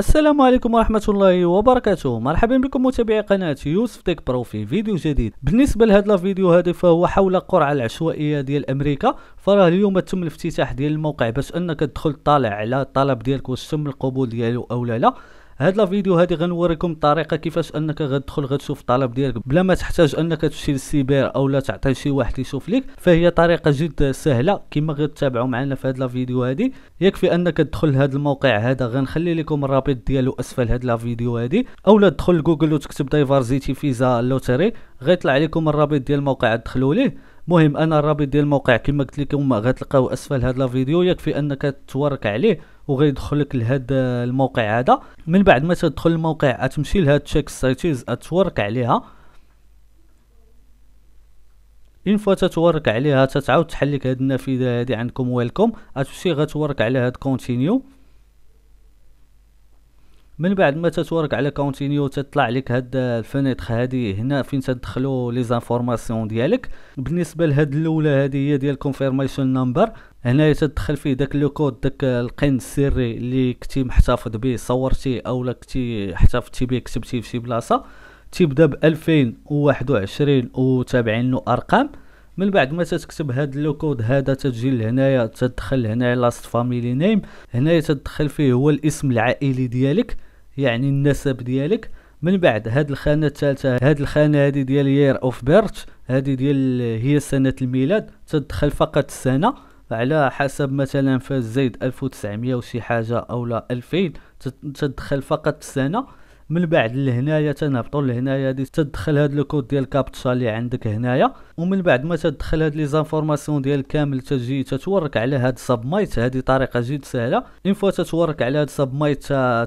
السلام عليكم ورحمة الله وبركاته مرحبا بكم متابعي قناة يوسف تيك برو في فيديو جديد بالنسبة لهذا الفيديو هذا فهو حول القرعة العشوائية ديال أمريكا فراه اليوم تم الافتتاح ديال الموقع باش أنك تدخل طالع على الطلب ديالك واش تم القبول ديالو أو لا لا هاد لا فيديو هادي غنوريكم الطريقه كيفاش انك غتدخل غتشوف الطلب ديالك بلا ما تحتاج انك تمشي للسيبير او لا تعطي شي واحد يشوف لك فهي طريقه جد سهله كما غتتابعوا معنا في هاد لا فيديو هادي يكفي انك تدخل لهاد الموقع هذا غنخلي لكم الرابط ديالو اسفل هاد لا فيديو هادي او لا تدخل جوجل وتكتب دايفرزيتي فيزا لوتري غيطلع لكم الرابط ديال الموقع تدخلوا ليه مهم انا الرابط ديال الموقع كما قلت لكم غتلقاو اسفل هذا الفيديو يكفي انك تورك عليه وغيدخل لك لهذا الموقع هذا من بعد ما تدخل الموقع تمشي لهاد تشيك سايتيز تورك عليها ان فوا تتورك عليها تتعاود تحل لك هاد النافذه هادي عندكم ويلكم غتمشي غتورك على هاد كونتينيو من بعد ما تتورك على كونتينيو تطلع لك هاد الفنيتخ هادي هنا فين تدخلوا لي زانفورماسيون ديالك بالنسبه لهاد الاولى هادي هي ديال كونفيرميشن نمبر هنا تدخل فيه داك لو كود داك القن السري اللي كنتي محتفظ به صورتي اولا كنتي احتفظتي به كتبتيه في شي بلاصه تبدا ب 2021 وتابعين له ارقام من بعد ما تتكتب هاد لوكود هذا تجي لهنايا تدخل هنايا لاست فاميلي نيم هنايا تدخل فيه هو الاسم العائلي ديالك يعني النسب ديالك من بعد هاد الخانه الثالثه هاد الخانه هادي ديال يير اوف بيرت هادي ديال هي سنه الميلاد تدخل فقط السنه على حسب مثلا فاز زيد 1900 وشي حاجه او لا 2000 تدخل فقط السنه من بعد لهنايا تنهبطو لهنايا هادي تدخل هاد الكود ديال كابتشا اللي عندك هنايا ومن بعد ما تدخل هاد لي زانفورماسيون ديال كامل تجي تتورك على هاد سبمايت هذه طريقه جد سهله ان فوا تتورك على هاد سبمايت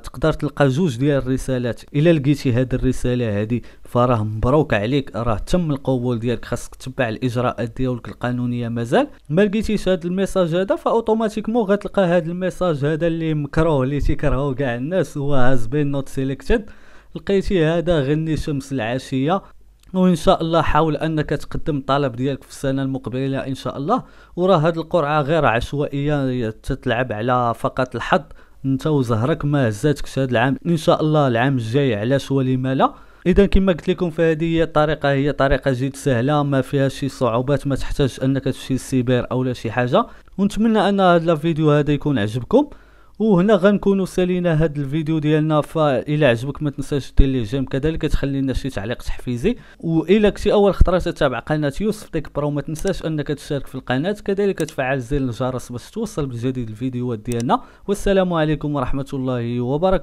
تقدر تلقى جوج ديال الرسالات الا لقيتي هاد الرساله هذه فراه مبروك عليك راه تم القبول ديالك خاصك تتبع الاجراءات ديالك القانونيه مازال ما لقيتيش هاد الميساج هذا فاوتوماتيكمون غتلقى هاد الميساج هذا اللي مكروه اللي تيكرهو كاع الناس هو هاز بين نوت سيليكتد لقيتي هذا غني شمس العشيه وان شاء الله حاول انك تقدم الطلب ديالك في السنه المقبله ان شاء الله وراه هاد القرعه غير عشوائيه تتلعب على فقط الحظ انت وزهرك ما هزاتكش هاد العام ان شاء الله العام الجاي علاش ولما لا اذا كما قلت لكم فهذه هي الطريقه هي طريقه جد سهله ما فيها شي صعوبات ما تحتاج انك تمشي او اولا شي حاجه ونتمنى ان هذا الفيديو هذا يكون عجبكم وهنا غنكونوا سالينا هذا الفيديو ديالنا فإلى عجبك ما تنساش دير ليه جيم كذلك تخلي لنا شي تعليق تحفيزي وإلى كنتي أول خطرة تتابع قناة يوسف تيك برو ما تنساش أنك تشارك في القناة كذلك تفعل زر الجرس باش توصل بجديد الفيديوهات ديالنا والسلام عليكم ورحمة الله وبركاته